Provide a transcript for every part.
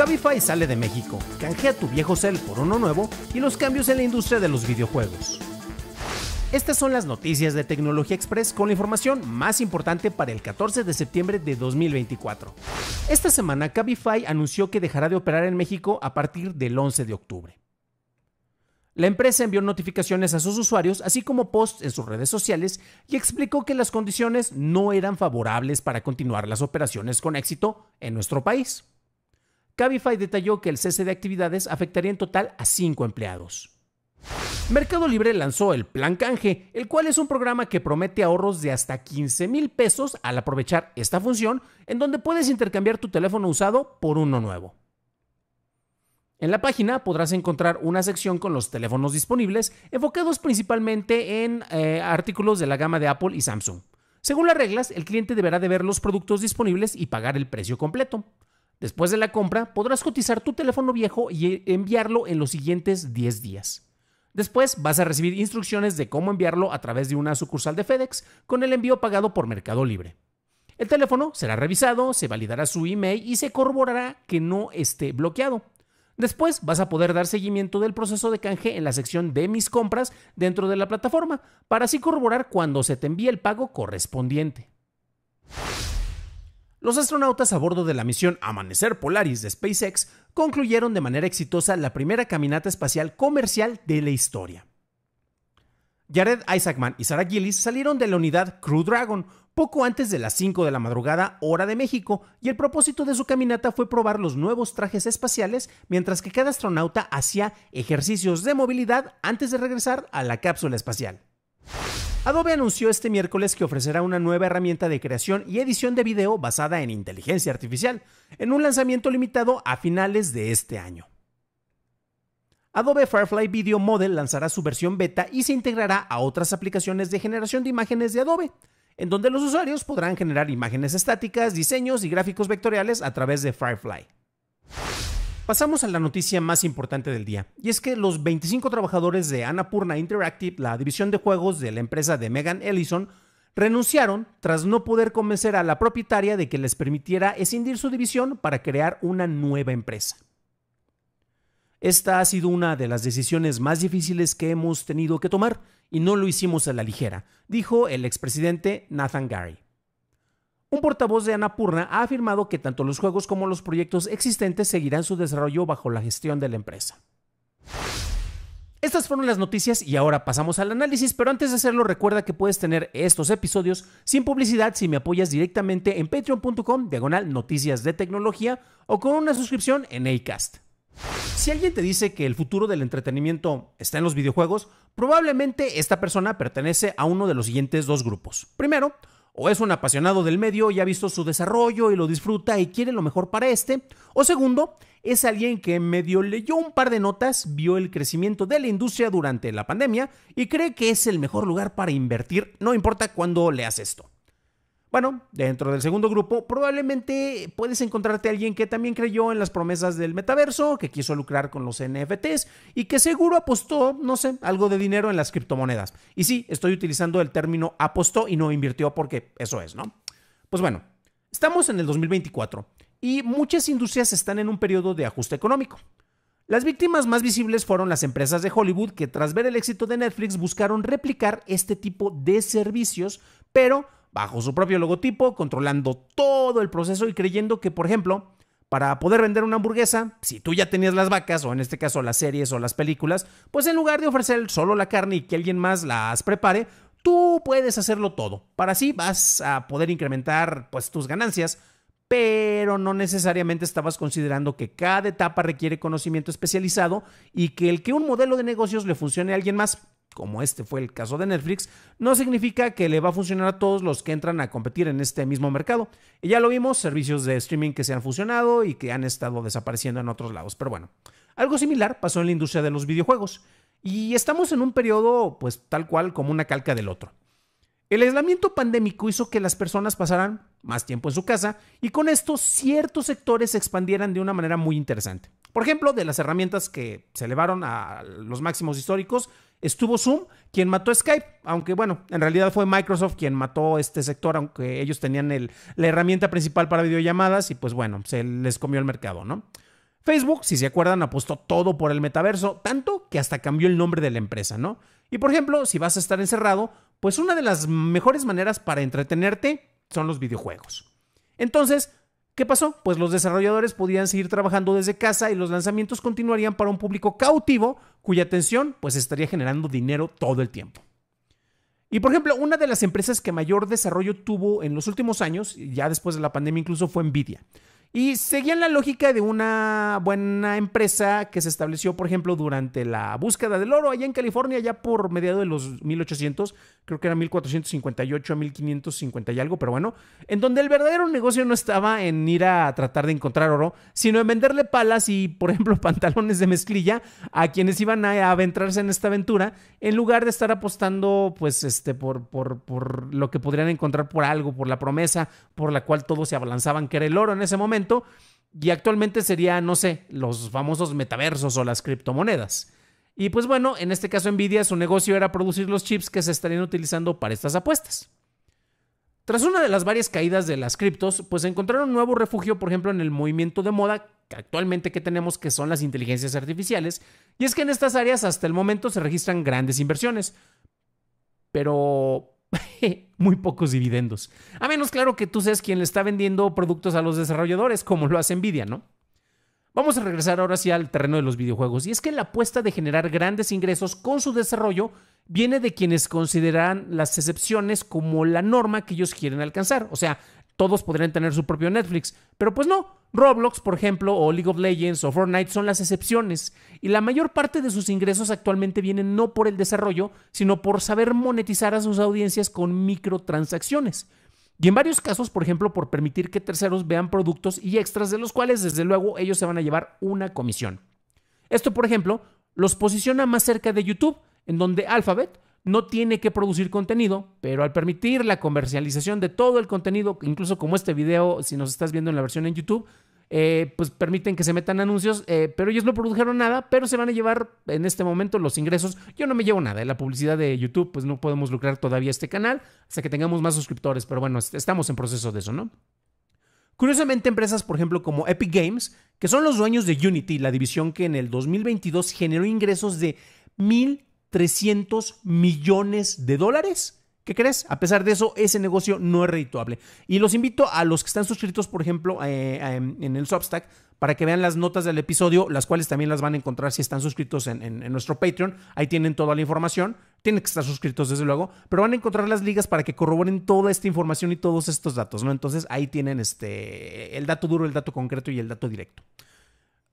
Cabify sale de México. Canjea tu viejo cel por uno nuevo y los cambios en la industria de los videojuegos. Estas son las noticias de Tecnología Express con la información más importante para el 14 de septiembre de 2024. Esta semana Cabify anunció que dejará de operar en México a partir del 11 de octubre. La empresa envió notificaciones a sus usuarios, así como posts en sus redes sociales, y explicó que las condiciones no eran favorables para continuar las operaciones con éxito en nuestro país. Cabify detalló que el cese de actividades afectaría en total a cinco empleados. Mercado Libre lanzó el Plan Canje, el cual es un programa que promete ahorros de hasta 15 mil pesos al aprovechar esta función, en donde puedes intercambiar tu teléfono usado por uno nuevo. En la página podrás encontrar una sección con los teléfonos disponibles, enfocados principalmente en eh, artículos de la gama de Apple y Samsung. Según las reglas, el cliente deberá de ver los productos disponibles y pagar el precio completo. Después de la compra, podrás cotizar tu teléfono viejo y e, enviarlo en los siguientes 10 días. Después vas a recibir instrucciones de cómo enviarlo a través de una sucursal de FedEx con el envío pagado por Mercado Libre. El teléfono será revisado, se validará su email y se corroborará que no esté bloqueado. Después vas a poder dar seguimiento del proceso de canje en la sección de mis compras dentro de la plataforma para así corroborar cuando se te envíe el pago correspondiente. Los astronautas a bordo de la misión Amanecer Polaris de SpaceX concluyeron de manera exitosa la primera caminata espacial comercial de la historia. Jared Isaacman y Sarah Gillis salieron de la unidad Crew Dragon poco antes de las 5 de la madrugada hora de México y el propósito de su caminata fue probar los nuevos trajes espaciales mientras que cada astronauta hacía ejercicios de movilidad antes de regresar a la cápsula espacial. Adobe anunció este miércoles que ofrecerá una nueva herramienta de creación y edición de video basada en inteligencia artificial, en un lanzamiento limitado a finales de este año. Adobe Firefly Video Model lanzará su versión beta y se integrará a otras aplicaciones de generación de imágenes de Adobe, en donde los usuarios podrán generar imágenes estáticas, diseños y gráficos vectoriales a través de Firefly. Pasamos a la noticia más importante del día, y es que los 25 trabajadores de Annapurna Interactive, la división de juegos de la empresa de Megan Ellison, renunciaron tras no poder convencer a la propietaria de que les permitiera escindir su división para crear una nueva empresa. Esta ha sido una de las decisiones más difíciles que hemos tenido que tomar y no lo hicimos a la ligera, dijo el expresidente Nathan Gary. Un portavoz de Anapurna ha afirmado que tanto los juegos como los proyectos existentes seguirán su desarrollo bajo la gestión de la empresa. Estas fueron las noticias y ahora pasamos al análisis, pero antes de hacerlo recuerda que puedes tener estos episodios sin publicidad si me apoyas directamente en patreon.com diagonal noticias de tecnología o con una suscripción en ACAST. Si alguien te dice que el futuro del entretenimiento está en los videojuegos, probablemente esta persona pertenece a uno de los siguientes dos grupos. Primero, o es un apasionado del medio y ha visto su desarrollo y lo disfruta y quiere lo mejor para este. O segundo, es alguien que medio leyó un par de notas, vio el crecimiento de la industria durante la pandemia y cree que es el mejor lugar para invertir, no importa cuándo leas esto. Bueno, dentro del segundo grupo probablemente puedes encontrarte a alguien que también creyó en las promesas del metaverso, que quiso lucrar con los NFTs y que seguro apostó, no sé, algo de dinero en las criptomonedas. Y sí, estoy utilizando el término apostó y no invirtió porque eso es, ¿no? Pues bueno, estamos en el 2024 y muchas industrias están en un periodo de ajuste económico. Las víctimas más visibles fueron las empresas de Hollywood que tras ver el éxito de Netflix buscaron replicar este tipo de servicios, pero bajo su propio logotipo, controlando todo el proceso y creyendo que, por ejemplo, para poder vender una hamburguesa, si tú ya tenías las vacas, o en este caso las series o las películas, pues en lugar de ofrecer solo la carne y que alguien más las prepare, tú puedes hacerlo todo. Para así vas a poder incrementar pues tus ganancias, pero no necesariamente estabas considerando que cada etapa requiere conocimiento especializado y que el que un modelo de negocios le funcione a alguien más como este fue el caso de Netflix, no significa que le va a funcionar a todos los que entran a competir en este mismo mercado. Y ya lo vimos, servicios de streaming que se han fusionado y que han estado desapareciendo en otros lados. Pero bueno, algo similar pasó en la industria de los videojuegos. Y estamos en un periodo, pues tal cual, como una calca del otro. El aislamiento pandémico hizo que las personas pasaran más tiempo en su casa y con esto ciertos sectores se expandieran de una manera muy interesante. Por ejemplo, de las herramientas que se elevaron a los máximos históricos, estuvo Zoom quien mató Skype, aunque bueno, en realidad fue Microsoft quien mató este sector, aunque ellos tenían la herramienta principal para videollamadas y pues bueno, se les comió el mercado, ¿no? Facebook, si se acuerdan, apostó todo por el metaverso, tanto que hasta cambió el nombre de la empresa, ¿no? Y por ejemplo, si vas a estar encerrado, pues una de las mejores maneras para entretenerte son los videojuegos. Entonces, ¿Qué pasó? Pues los desarrolladores podían seguir trabajando desde casa y los lanzamientos continuarían para un público cautivo cuya atención pues estaría generando dinero todo el tiempo. Y por ejemplo, una de las empresas que mayor desarrollo tuvo en los últimos años, ya después de la pandemia incluso, fue Nvidia. Y seguían la lógica de una buena empresa que se estableció, por ejemplo, durante la búsqueda del oro allá en California, ya por mediados de los 1800, creo que era 1458 a 1550 y algo, pero bueno, en donde el verdadero negocio no estaba en ir a tratar de encontrar oro, sino en venderle palas y, por ejemplo, pantalones de mezclilla a quienes iban a aventarse en esta aventura, en lugar de estar apostando, pues, este, por, por, por lo que podrían encontrar por algo, por la promesa por la cual todos se abalanzaban, que era el oro en ese momento y actualmente sería, no sé, los famosos metaversos o las criptomonedas. Y pues bueno, en este caso Nvidia su negocio era producir los chips que se estarían utilizando para estas apuestas. Tras una de las varias caídas de las criptos, pues encontraron un nuevo refugio, por ejemplo, en el movimiento de moda que actualmente que tenemos, que son las inteligencias artificiales, y es que en estas áreas hasta el momento se registran grandes inversiones. Pero muy pocos dividendos. A menos, claro, que tú seas quien le está vendiendo productos a los desarrolladores, como lo hace Nvidia, ¿no? Vamos a regresar ahora sí al terreno de los videojuegos. Y es que la apuesta de generar grandes ingresos con su desarrollo viene de quienes consideran las excepciones como la norma que ellos quieren alcanzar. O sea, todos podrían tener su propio Netflix. Pero pues no, Roblox, por ejemplo, o League of Legends o Fortnite son las excepciones, y la mayor parte de sus ingresos actualmente vienen no por el desarrollo, sino por saber monetizar a sus audiencias con microtransacciones. Y en varios casos, por ejemplo, por permitir que terceros vean productos y extras de los cuales, desde luego, ellos se van a llevar una comisión. Esto, por ejemplo, los posiciona más cerca de YouTube, en donde Alphabet no tiene que producir contenido, pero al permitir la comercialización de todo el contenido, incluso como este video, si nos estás viendo en la versión en YouTube, eh, pues permiten que se metan anuncios, eh, pero ellos no produjeron nada, pero se van a llevar en este momento los ingresos. Yo no me llevo nada, de ¿eh? la publicidad de YouTube, pues no podemos lucrar todavía este canal hasta que tengamos más suscriptores, pero bueno, estamos en proceso de eso, ¿no? Curiosamente, empresas, por ejemplo, como Epic Games, que son los dueños de Unity, la división que en el 2022 generó ingresos de mil 300 millones de dólares. ¿Qué crees? A pesar de eso, ese negocio no es redituable. Y los invito a los que están suscritos, por ejemplo, eh, em, en el Substack, para que vean las notas del episodio, las cuales también las van a encontrar si están suscritos en, nuestro Patreon. Ahí tienen toda la información. Tienen que estar suscritos, desde luego, pero van a encontrar las ligas para que corroboren toda esta información y todos estos datos, ¿no? Entonces ahí tienen este, el dato duro, el dato concreto y el dato directo.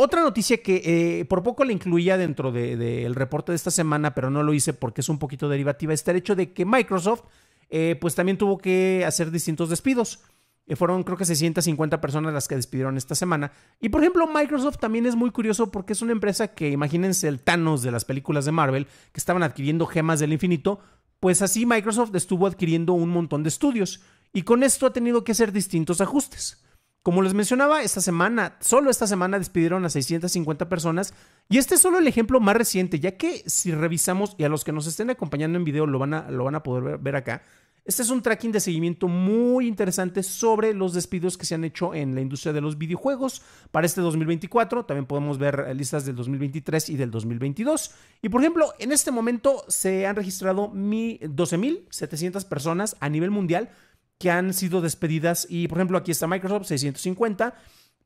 Otra noticia que eh, por poco la incluía dentro del reporte de esta semana, pero no lo hice porque es un poquito derivativa, está el hecho de que Microsoft eh, pues también tuvo que hacer distintos despidos. Eh, fueron creo que 650 personas las que despidieron esta semana. Y por ejemplo, Microsoft también es muy curioso porque es una empresa que, imagínense el Thanos de las películas de Marvel, que estaban adquiriendo gemas del infinito, pues así Microsoft estuvo adquiriendo un montón de estudios. Y con esto ha tenido que hacer distintos ajustes. Como les mencionaba, esta semana, solo esta semana despidieron a 650 personas y este es solo el ejemplo más reciente, ya que si revisamos y a los que nos estén acompañando en video lo van a, lo van a poder ver, ver acá, este es un tracking de seguimiento muy interesante sobre los despidos que se han hecho en la industria de los videojuegos para este 2024. También podemos ver eh, listas del 2023 y del 2022. Y por ejemplo, en este momento se han registrado 12.700 personas a nivel mundial que han sido despedidas y por ejemplo aquí está Microsoft 650.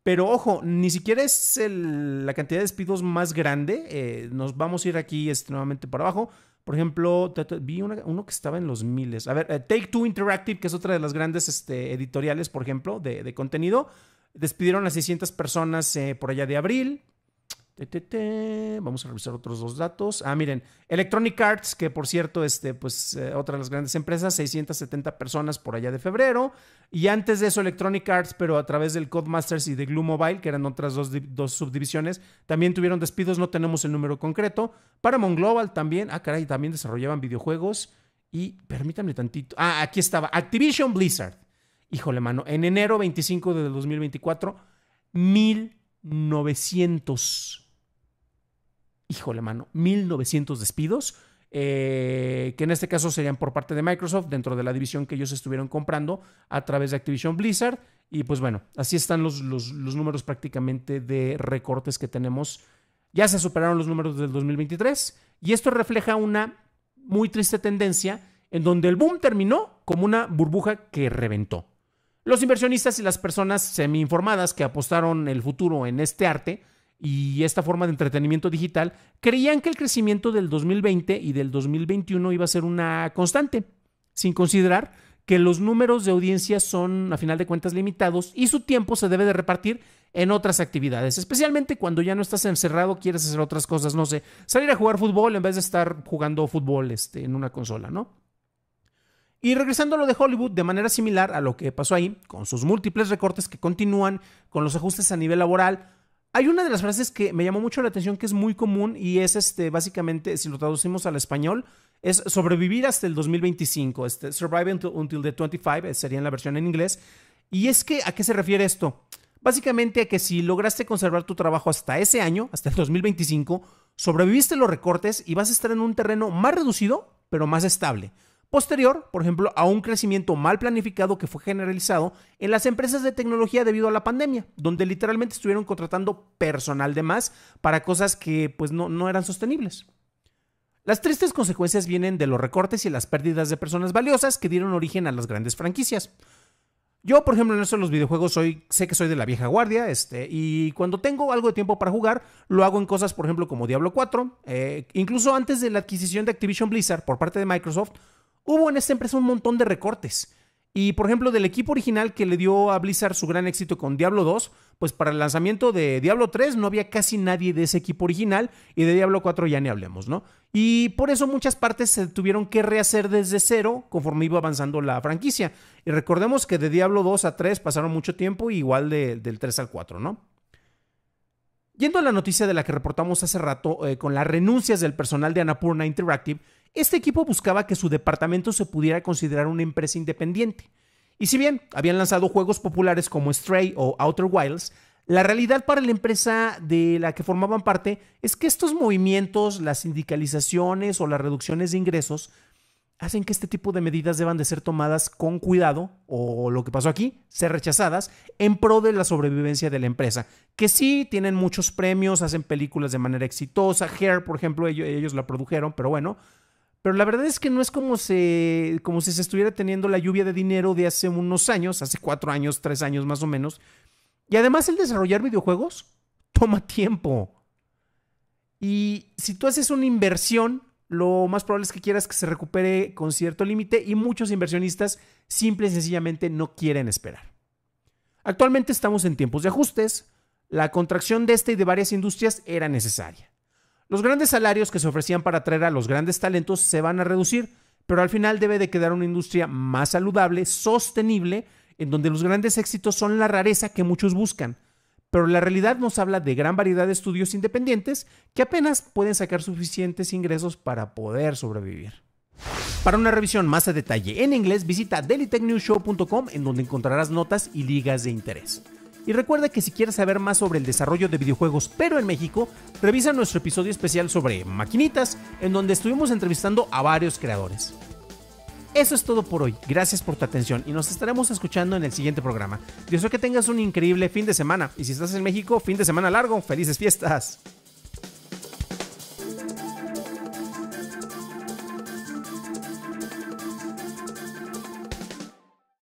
Pero ojo, ni siquiera es la cantidad de despidos más grande. Eh, nos vamos a ir aquí extremadamente nuevamente para abajo. Por ejemplo, vi uno que estaba en los miles. A ver, eh, Take Two Interactive, que es otra de las grandes este, editoriales, por ejemplo, de, contenido, despidieron a 600 personas eh, por allá de abril. Vamos a revisar otros dos datos. Ah, miren, Electronic Arts, que por cierto, este, pues eh, otra de las grandes empresas, 670 personas por allá de febrero. Y antes de eso, Electronic Arts, pero a través del Codemasters y de Glue Mobile, que eran otras dos, dos subdivisiones, también tuvieron despidos, no tenemos el número concreto. Paramount Global también, ah, caray, también desarrollaban videojuegos. Y permítanme tantito. Ah, aquí estaba, Activision Blizzard. Híjole, mano, en enero 25 de 2024, 1900 híjole mano, 1900 despidos. Eh, que en este caso serían por parte de Microsoft dentro de la división que ellos estuvieron comprando a través de Activision Blizzard. Y pues bueno, así están los, los, los números prácticamente de recortes que tenemos. Ya se superaron los números del 2023 y esto refleja una muy triste tendencia en donde el boom terminó como una burbuja que reventó. Los inversionistas y las personas semi informadas que apostaron el futuro en este arte y esta forma de entretenimiento digital, creían que el crecimiento del 2020 y del 2021 iba a ser una constante, sin considerar que los números de audiencia son a final de cuentas limitados y su tiempo se debe de repartir en otras actividades, especialmente cuando ya no estás encerrado, quieres hacer otras cosas, no sé, salir a jugar fútbol en vez de estar jugando fútbol este, en una consola, ¿no? Y regresando a lo de Hollywood, de manera similar a lo que pasó ahí, con sus múltiples recortes que continúan, con los ajustes a nivel laboral, hay una de las frases que me llamó mucho la atención que es muy común y es este, básicamente, si lo traducimos al español, es sobrevivir hasta el 2025. Este, survive until, until the 25 eh, sería en la versión en inglés. Y es que, ¿a qué se refiere esto? Básicamente a que si lograste conservar tu trabajo hasta ese año, hasta el 2025, sobreviviste los recortes y vas a estar en un terreno más reducido, pero más estable posterior, por ejemplo, a un crecimiento mal planificado que fue generalizado en las empresas de tecnología debido a la pandemia, donde literalmente estuvieron contratando personal de más para cosas que pues no, no eran sostenibles. Las tristes consecuencias vienen de los recortes y las pérdidas de personas valiosas que dieron origen a las grandes franquicias. Yo, por ejemplo, en eso de los videojuegos soy, sé que soy de la vieja guardia, este, y cuando tengo algo de tiempo para jugar, lo hago en cosas, por ejemplo, como Diablo 4. Eh, incluso antes de la adquisición de Activision Blizzard por parte de Microsoft, hubo en esta empresa un montón de recortes. Y por ejemplo, del equipo original que le dio a Blizzard su gran éxito con Diablo 2, pues para el lanzamiento de Diablo 3 no había casi nadie de ese equipo original y de Diablo 4 ya ni hablemos, ¿no? Y por eso muchas partes se tuvieron que rehacer desde cero conforme iba avanzando la franquicia. Y recordemos que de Diablo 2 a 3 pasaron mucho tiempo, igual de, del 3 al 4, ¿no? Yendo a la noticia de la que reportamos hace rato eh, con las renuncias del personal de Anapurna Interactive, este equipo buscaba que su departamento se pudiera considerar una empresa independiente. Y si bien habían lanzado juegos populares como Stray o Outer Wilds, la realidad para la empresa de la que formaban parte es que estos movimientos, las sindicalizaciones o las reducciones de ingresos hacen que este tipo de medidas deban de ser tomadas con cuidado, o lo que pasó aquí, ser rechazadas, en pro de la sobrevivencia de la empresa. Que sí, tienen muchos premios, hacen películas de manera exitosa, Hair, por ejemplo, ellos, ellos la produjeron, pero bueno, pero la verdad es que no es como, como si se estuviera teniendo la lluvia de dinero de hace unos años, hace cuatro años, tres años más o menos. Y además el desarrollar videojuegos toma tiempo. Y si tú haces una inversión, lo más probable es que quieras que se recupere con cierto límite y muchos inversionistas simple y sencillamente no quieren esperar. Actualmente estamos en tiempos de ajustes. La contracción de esta y de varias industrias era necesaria. Los grandes salarios que se ofrecían para atraer a los grandes talentos se van a reducir, pero al final debe de quedar una industria más saludable, sostenible, en donde los grandes éxitos son la rareza que muchos buscan. Pero la realidad nos habla de gran variedad de estudios independientes que apenas pueden sacar suficientes ingresos para poder sobrevivir. Para una revisión más a detalle en inglés, visita dailytechnewshow.com en donde encontrarás notas y ligas de interés. Y recuerda que si quieres saber más sobre el desarrollo de videojuegos pero en México, revisa nuestro episodio especial sobre maquinitas, en donde estuvimos entrevistando a varios creadores. Eso es todo por hoy, gracias por tu atención y nos estaremos escuchando en el siguiente programa. Deseo que tengas un increíble fin de semana y si estás en México, fin de semana largo, felices fiestas.